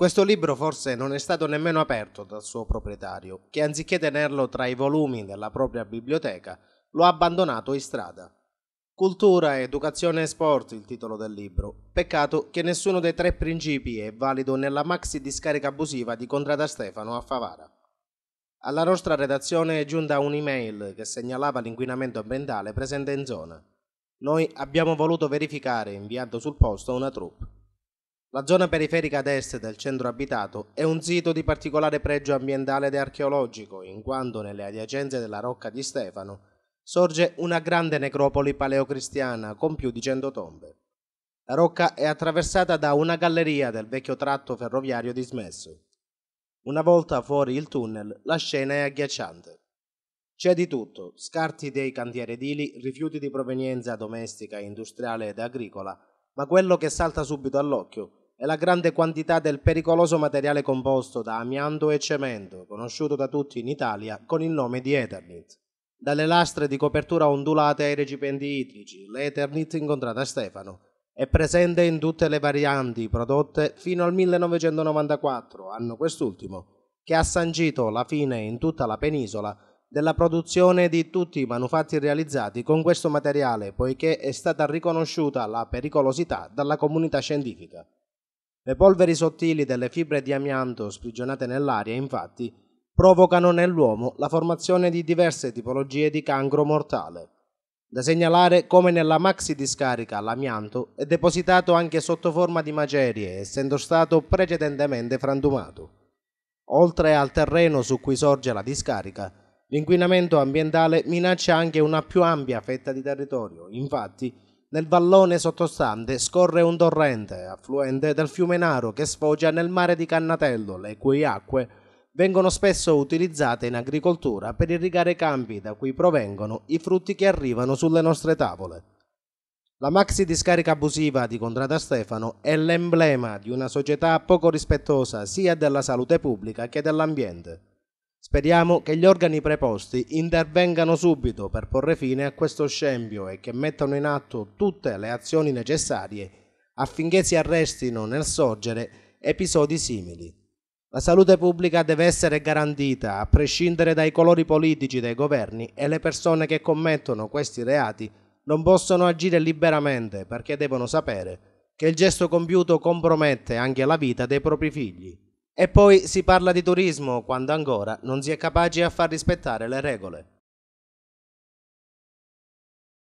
Questo libro forse non è stato nemmeno aperto dal suo proprietario, che anziché tenerlo tra i volumi della propria biblioteca, lo ha abbandonato in strada. Cultura, educazione e sport il titolo del libro. Peccato che nessuno dei tre principi è valido nella maxi discarica abusiva di Contrada Stefano a Favara. Alla nostra redazione è giunta un'email che segnalava l'inquinamento ambientale presente in zona. Noi abbiamo voluto verificare, inviando sul posto una troupe. La zona periferica ad est del centro abitato è un sito di particolare pregio ambientale ed archeologico, in quanto nelle adiacenze della Rocca di Stefano sorge una grande necropoli paleocristiana con più di 100 tombe. La rocca è attraversata da una galleria del vecchio tratto ferroviario dismesso. Una volta fuori il tunnel, la scena è agghiacciante. C'è di tutto, scarti dei cantieri edili, rifiuti di provenienza domestica, industriale ed agricola, ma quello che salta subito all'occhio e la grande quantità del pericoloso materiale composto da amianto e cemento, conosciuto da tutti in Italia con il nome di Eternit. Dalle lastre di copertura ondulate ai recipienti idrici, l'Eternit incontrata a Stefano è presente in tutte le varianti prodotte fino al 1994, anno quest'ultimo, che ha sancito la fine in tutta la penisola della produzione di tutti i manufatti realizzati con questo materiale, poiché è stata riconosciuta la pericolosità dalla comunità scientifica. Le polveri sottili delle fibre di amianto sprigionate nell'aria, infatti, provocano nell'uomo la formazione di diverse tipologie di cancro mortale. Da segnalare come nella maxi discarica l'amianto è depositato anche sotto forma di macerie, essendo stato precedentemente frantumato. Oltre al terreno su cui sorge la discarica, l'inquinamento ambientale minaccia anche una più ampia fetta di territorio. Infatti, nel vallone sottostante scorre un torrente, affluente del fiume Naro, che sfocia nel mare di Cannatello, le cui acque vengono spesso utilizzate in agricoltura per irrigare campi da cui provengono i frutti che arrivano sulle nostre tavole. La maxi discarica abusiva di Contrada Stefano è l'emblema di una società poco rispettosa sia della salute pubblica che dell'ambiente. Speriamo che gli organi preposti intervengano subito per porre fine a questo scempio e che mettano in atto tutte le azioni necessarie affinché si arrestino nel sorgere episodi simili. La salute pubblica deve essere garantita a prescindere dai colori politici dei governi e le persone che commettono questi reati non possono agire liberamente perché devono sapere che il gesto compiuto compromette anche la vita dei propri figli. E poi si parla di turismo quando ancora non si è capaci a far rispettare le regole.